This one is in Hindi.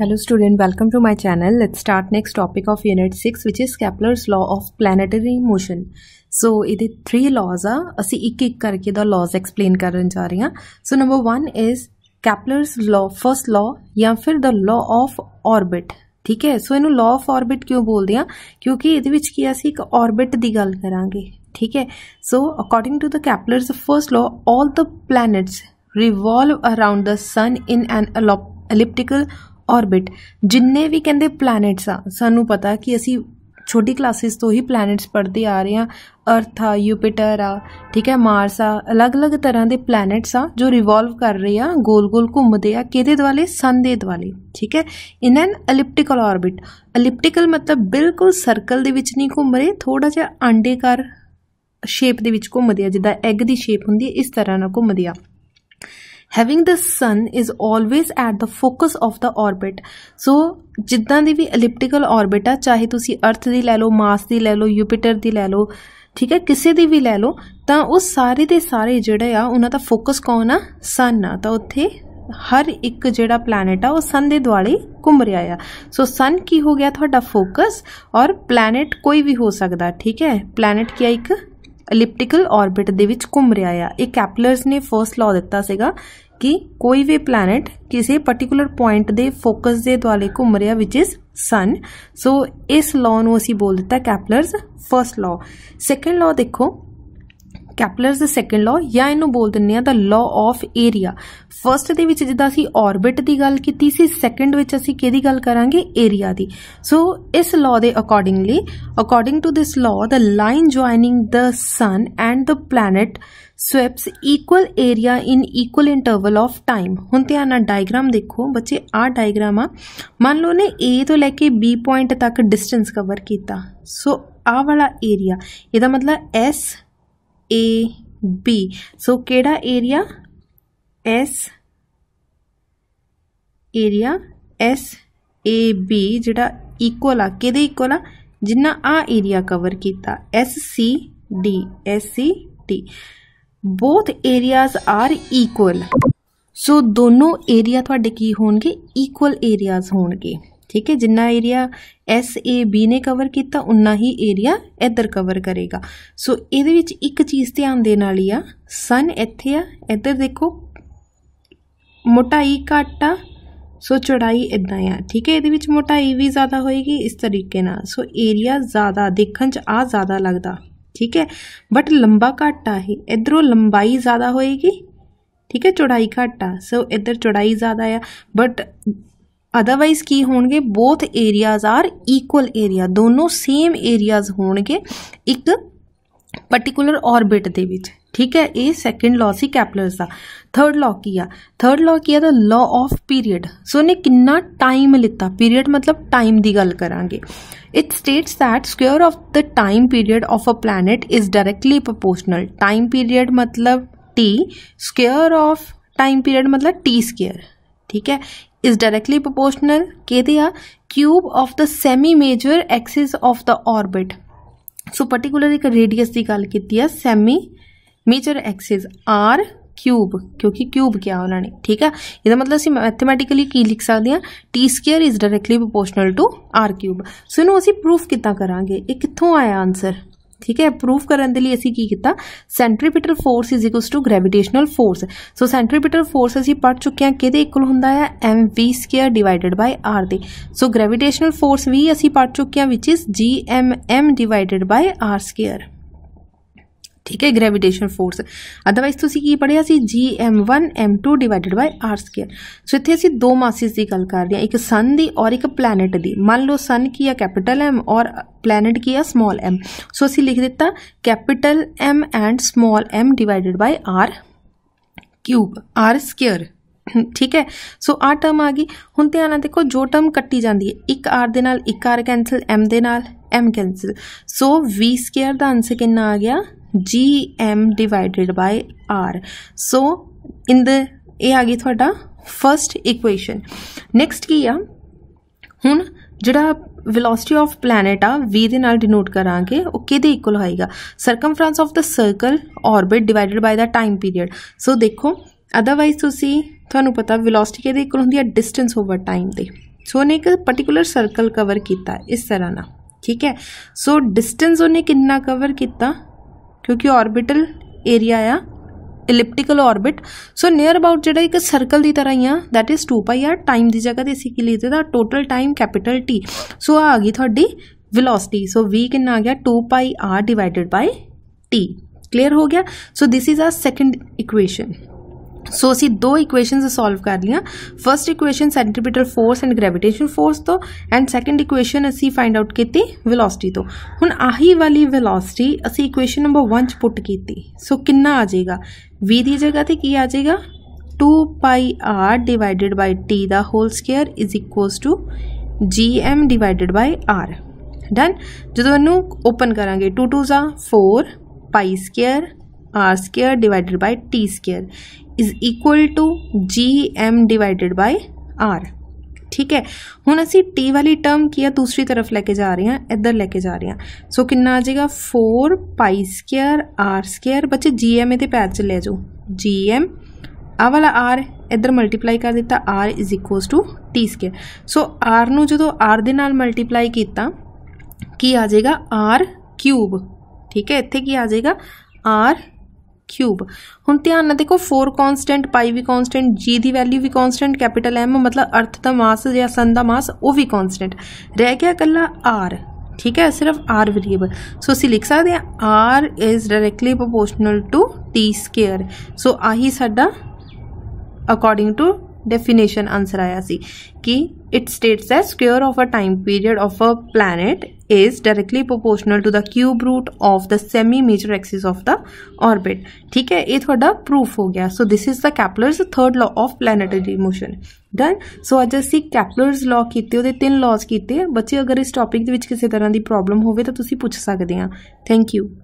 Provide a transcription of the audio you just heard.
Hello student, welcome to my channel. Let's start next topic of unit 6 which is Kepler's law of planetary motion. सो ਇਹਦੇ 3 ਲਾਜ਼ ਆ ਅਸੀਂ ਇੱਕ ਇੱਕ ਕਰਕੇ ਦਾ ਲਾਜ਼ ਐਕਸਪਲੇਨ ਕਰਨ ਜਾ ਰਹੇ ਹਾਂ so number 1 is Kepler's law first law ਜਾਂ ਫਿਰ ਦਾ ਲਾਅ ਆਫ ਆਰਬਿਟ ਠੀਕ ਹੈ ਸੋ ਇਹਨੂੰ ਲਾਅ ਆਫ ਆਰਬਿਟ ਕਿਉਂ ਬੋਲਦੇ ਆ ਕਿਉਂਕਿ ਇਹਦੇ ਵਿੱਚ ਕੀ ਅਸੀਂ ਇੱਕ ਆਰਬਿਟ ਦੀ ਗੱਲ ਕਰਾਂਗੇ ਠੀਕ ਹੈ so according to the Kepler's first law all the planets revolve around the sun in an elliptical orbit ਜਿੰਨੇ ਵੀ ਕਹਿੰਦੇ ਪਲੈਨਟਸ ਆ ਸਾਨੂੰ ਪਤਾ ਕਿ ਅਸੀਂ ਛੋਟੀ ਕਲਾਸਿਸ ਤੋਂ ਹੀ ਪਲੈਨਟਸ ਪੜ੍ਹਦੇ ਆ ਰਹੇ ਆ ਅਰਥ ਆ ਯੂਪੀਟਰ ਆ ਠੀਕ ਹੈ ਮਾਰਸ ਆ ਅਲੱਗ-ਅਲੱਗ ਤਰ੍ਹਾਂ ਦੇ ਪਲੈਨਟਸ ਆ ਜੋ ਰਿਵੋਲਵ ਕਰ ਰਹੇ ਆ ਗੋਲ-ਗੋਲ ਘੁੰਮਦੇ ਆ ਕਿਹਦੇ ਦਵਾਲੇ ਸਨ ਦੇ ਦਵਾਲੇ ਠੀਕ ਹੈ ਇਨ ਐਨ ਐਲਿਪਟੀਕਲ ਆਰਬਿਟ ਐਲਿਪਟੀਕਲ ਮਤਲਬ ਬਿਲਕੁਲ ਸਰਕਲ ਦੇ ਵਿੱਚ ਨਹੀਂ ਘੁੰਮ ਰਹੇ ਥੋੜਾ ਜਿਹਾ ਅੰਡੇਕਾਰ ਸ਼ੇਪ ਦੇ ਵਿੱਚ ਘੁੰਮਦੇ ਆ ਜਿੱਦਾਂ ਐਗ ਦੀ ਸ਼ੇਪ ਹੁੰਦੀ ਹੈ ਇਸ ਤਰ੍ਹਾਂ ਨਾਲ ਘੁੰਮਦੇ ਆ having the sun is always at the focus of the orbit so ਜਿੱਦਾਂ ਦੀ ਵੀ ਐਲਿਪਟੀਕਲ ਆਰਬਿਟ ਆ ਚਾਹੇ ਤੁਸੀਂ ਅਰਥ ਦੀ ਲੈ ਲਓ ਮਾਰਸ ਦੀ ਲੈ ਲਓ ਯੂਪੀਟਰ ਦੀ ਲੈ ਲਓ ਠੀਕ ਹੈ ਕਿਸੇ ਦੀ ਵੀ ਲੈ ਲਓ ਤਾਂ ਉਹ ਸਾਰੇ ਦੇ ਸਾਰੇ ਜਿਹੜੇ ਆ ਉਹਨਾਂ ਦਾ ਫੋਕਸ ਕੌਣ ਆ ਸਨ ਆ ਤਾਂ ਉੱਥੇ ਹਰ ਇੱਕ ਜਿਹੜਾ ਪਲੈਨਟ ਆ ਉਹ ਸਨ ਦੇ ਦੁਆਲੇ ਘੁੰਮ ਰਿਹਾ ਆ ਸੋ ਸਨ ਕੀ ਹੋ ਗਿਆ ਤੁਹਾਡਾ ਫੋਕਸ ਔਰ ਪਲੈਨਟ ਕੋਈ ਵੀ ਹੋ ਸਕਦਾ ਠੀਕ ਹੈ ਪਲੈਨਟ ਕੀ ਆ ਇੱਕ एलिप्टिकल ऑर्बिट ਦੇ ਵਿੱਚ ਘੁੰਮ ਰਿਹਾ ਆ ਇਹ ਕੈਪਲਰਸ ਨੇ ਫਰਸਟ ਲਾਅ ਦਿੱਤਾ ਸੀਗਾ ਕਿ ਕੋਈ ਵੀ ਪਲੈਨਟ ਕਿਸੇ ਪਾਰਟਿਕੂਲਰ ਪੁਆਇੰਟ ਦੇ ਫੋਕਸ ਦੇ ਦੁਆਲੇ ਘੁੰਮ ਰਿਹਾ ਵਿਚ ਇਜ਼ ਸਨ ਸੋ ਇਸ ਲਾਅ ਨੂੰ ਅਸੀਂ ਬੋਲ ਦਿੱਤਾ Kepler's first law second law ਦੇਖੋ ਕੈਪਲਰਸ ਦਾ ਸੈਕੰਡ ਲਾਅ ਜਾਂ ਇਹਨੂੰ ਬੋਲ ਦਿੰਨੇ ਆ the law of area first ਦੇ ਵਿੱਚ ਜਿੱਦਾਂ ਅਸੀਂ ਆਰਬਿਟ ਦੀ ਗੱਲ ਕੀਤੀ ਸੀ ਸੈਕੰਡ ਵਿੱਚ ਅਸੀਂ ਕਿਹਦੀ ਗੱਲ ਕਰਾਂਗੇ ਏਰੀਆ ਦੀ ਸੋ ਇਸ ਲਾਅ ਦੇ accordingly according to this law the line joining the sun and the planet sweeps equal area in equal interval of time ਹੁਣ ਧਿਆਨ ਨਾਲ ਡਾਇਗਰਾਮ ਦੇਖੋ ਬੱਚੇ ਆਹ ਡਾਇਗਰਾਮ ਆ ਮੰਨ ਲਓ ਨੇ A ਤੋਂ ਲੈ ਕੇ B ਪੁਆਇੰਟ ਤੱਕ ਡਿਸਟੈਂਸ ਕਵਰ ਕੀਤਾ ਸੋ ਆਹ ਵਾਲਾ ਏਰੀਆ ਇਹਦਾ ਮਤਲਬ S ए बी सो केड़ा area S area S A B जराल आ किल आ जिन्ना आ एरिया कवर किया S C D S C D both areas are equal so दोनों एरिया थोड़े की होगे ईक्ल एरियाज होगी ठीक है जिन्ना एरिया ਐਸ ਏ ਬੀ ਨੇ ਕਵਰ ਕੀਤਾ ਉਨਾ ਹੀ ਏਰੀਆ ਇੱਧਰ ਕਵਰ ਕਰੇਗਾ ਸੋ ਇਹਦੇ ਵਿੱਚ ਇੱਕ ਚੀਜ਼ ਧਿਆਨ ਦੇਣ ਵਾਲੀ ਆ ਸਨ ਇੱਥੇ ਆ ਇੱਧਰ ਦੇਖੋ ਮੋਟਾਈ ਘੱਟ ਆ ਸੋ ਚੌੜਾਈ ਇਦਾਂ ਆ ਠੀਕ ਹੈ ਇਹਦੇ ਵਿੱਚ ਮੋਟਾਈ ਵੀ ਜ਼ਿਆਦਾ ਹੋਏਗੀ ਇਸ ਤਰੀਕੇ ਨਾਲ ਸੋ ਏਰੀਆ ਜ਼ਿਆਦਾ ਦੇਖਣ 'ਚ ਆ ਜ਼ਿਆਦਾ ਲੱਗਦਾ ਠੀਕ ਹੈ ਬਟ ਲੰਬਾ ਘੱਟ ਆ ਇਹ ਇਧਰੋਂ ਲੰਬਾਈ ਜ਼ਿਆਦਾ ਹੋਏਗੀ ठीक है चौड़ाई घाटा सो इधर चौड़ाई ज़्यादा आ बट अदरवाइज की हो गए both areas are equal area दोनों सेम एरियाज हो एक पर्टिकुलर ऑर्बिट के ठीक है ये सैकेंड लॉ से कैपलर का थर्ड लॉ की आ थर्ड लॉ की आ लॉ ऑफ पीरियड सो उन्हें कि टाइम लिता पीरियड मतलब टाइम की गल करा it states that square of the time period of a planet is directly proportional time period मतलब T square of time period मतलब टी स्केयर ठीक है इज डायरेक्टली प्रोपोर्शनल के दिया cube of the semi major axis of the orbit so particular एक रेडियस की गल की है semi major axis R cube क्योंकि क्यूब क्या उन्होंने ठीक है ये मतलब असं मैथमैटिकली की लिख सकते हैं T square is directly proportional to R cube so in असं प्रूफ कितना करा ये कितों आया आंसर ठीक है प्रूफ करने के लिए असं की किया centripetal force is equal to gravitational force so centripetal force असं पढ़ चुके हैं किल हों M V square divide by R दे सो ग्रेविटेशनल फोर्स भी असं पढ़ चुके हैं which is G M M divide by R square ठीक है ग्रेविटेशन फोर्स अदरवाइज तो की पढ़िया G M one M two divide by R square so इतने असं दो मासिस की गल कर रहे हैं एक सन की और एक प्लैनेट की मान लो सन की है कैपिटल एम और प्लैनेट की है समॉल एम सो असी लिख दिता capital M and small M divide by R cube R square ठीक है सो आ टर्म आ गई हूँ ध्यान देखो जो टर्म कट्टी जाती है एक आर के आर ਨਾਲ एम ਆਰ M cancel so V square का आंसर कि आ गया G M divided by R so in the ए आ गई थोड़ा फस्ट इक्ुएशन नैक्सट की आ हूँ जोड़ा विलोसिटी ऑफ प्लैनेट आ वी दे डिनोट करा वो किल होएगा circumference of the circle orbit divided by the time period so देखो अदरवाइज तुम थानू पता विलोसिटी किल होंगी है डिस्टेंस ओवर टाइम के सो उन्हें एक पर्टिकुलर सर्कल कवर किया इस तरह ना ठीक है सो डिस्टेंस उन्हें किन्ना कवर किया क्योंकि ऑर्बिटल एरिया आ elliptical orbit so near about जोड़ा एक सर्कल की तरह ही आ that is two pi R time की जगह से असी की लिखते तो total time capital T so आ गई थोड़ी विलोसिटी सो वी कि आ गया two pi R divide by T clear हो गया so this is a second equation so so, असी दो इक्वेशन सॉल्व कर लिया first equation centripetal force and gravitation force तो एंड सैकेंड इक्वेशन असी फाइंड आउट की वेलोसिटी तो हूँ आही वाली वेलोसिटी असी इक्वेशन नंबर वन च पुट की सो so, कि आ जाएगा वी की जगह तो की आ जाएगा two pi R divided by T का whole square is equals to G M divided by R done जो इनू ओपन करा टू टू ज़ा four pi square R square divide by T square is equal to G M divided by R ठीक है हूँ असी टी वाली टर्म की है दूसरी तरफ लैके जा रहे हैं इधर लैके जा रहे हैं सो कि आ जाएगा four pi square R square बच्चे जी एम ए पैर च लै जाओ जी एम आ वाला आर इधर मल्टीप्लाई कर दिता R is equal to T square so R जो आर के मल्टीप्लाई किया आ जाएगा आर क्यूब ठीक है इतने की आ जाएगा आर क्यूब हूँ ध्यान ना देखो फोर कॉन्सटेंट पाई भी कॉन्सटेंट जी की वैल्यू भी कॉन्सटेंट कैपीटल एम मतलब अर्थ का मास या सन का मास वह भी कॉन्सटेंट रह गया कला आर ठीक है सिर्फ आर वेरिएबल सो असी लिख सकते हैं R is directly proportional to T square so आही साडा अकॉर्डिंग टू डेफिनेशन आंसर आया सी कि it states the square of a time period of a planet is directly proportional to the cube root of the semi major axis of the orbit ठीक है ये थोड़ा प्रूफ हो गया so this is the Kepler third law of planetary motion done so अज असी कैपुलरस लॉ किए वे तीन लॉज किए बच्चे अगर इस टॉपिक किसी तरह की प्रॉब्लम हो तो पूछ सकते हैं थैंक यू